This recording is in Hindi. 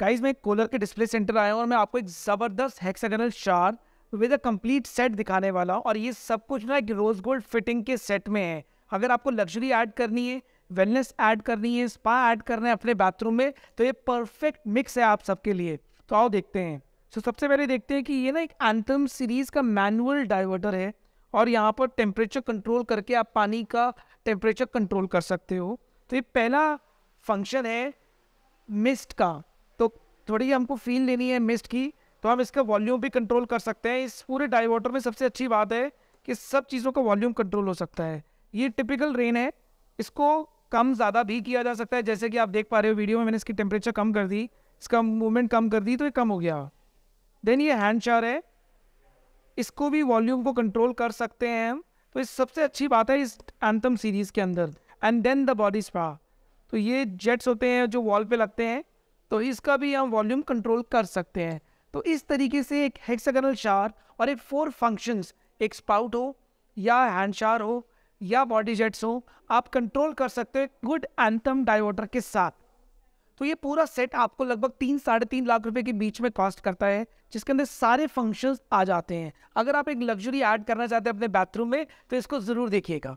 गाइज मैं कोलर के डिस्प्ले सेंटर आया हूँ और मैं आपको एक ज़बरदस्त हेक्सागनल शार विद अ कंप्लीट सेट दिखाने वाला हूँ और ये सब कुछ ना एक रोज़ गोल्ड फिटिंग के सेट में है अगर आपको लग्जरी ऐड करनी है वेलनेस ऐड करनी है स्पा ऐड करना है अपने बाथरूम में तो ये परफेक्ट मिक्स है आप सबके लिए तो आओ देखते हैं तो सबसे पहले देखते हैं कि ये ना एक एंथम सीरीज़ का मैनुअल डाइवर्टर है और यहाँ पर टेम्परेचर कंट्रोल करके आप पानी का टेम्परेचर कंट्रोल कर सकते हो तो ये पहला फंक्शन है मिस्ट का थोड़ी हमको फील लेनी है मिस्ट की तो हम इसका वॉल्यूम भी कंट्रोल कर सकते हैं इस पूरे डाइवर्टर में सबसे अच्छी बात है कि सब चीज़ों का वॉल्यूम कंट्रोल हो सकता है ये टिपिकल रेन है इसको कम ज़्यादा भी किया जा सकता है जैसे कि आप देख पा रहे हो वीडियो में मैंने इसकी टेम्परेचर कम कर दी इसका मूवमेंट कम कर दी तो ये कम हो गया देन ये हैंड चार है इसको भी वॉल्यूम को कंट्रोल कर सकते हैं हम तो इस सबसे अच्छी बात है इस एंथम सीरीज़ के अंदर and then the body spa तो ये जेट्स होते हैं जो वॉल पे लगते हैं तो इसका भी हम वॉल्यूम कंट्रोल कर सकते हैं तो इस तरीके से एक हेक्सागनल शार और एक फोर फंक्शंस एक स्पाउट हो या हैंड शार हो या बॉडी जेट्स हो आप कंट्रोल कर सकते हो गुड एंथम डाइवर्टर के साथ तो ये पूरा सेट आपको लगभग तीन साढ़े तीन लाख रुपए के बीच में कॉस्ट करता है जिसके अंदर सारे फंक्शंस आ जाते हैं अगर आप एक लग्जरी ऐड करना चाहते हैं अपने बाथरूम में तो इसको ज़रूर देखिएगा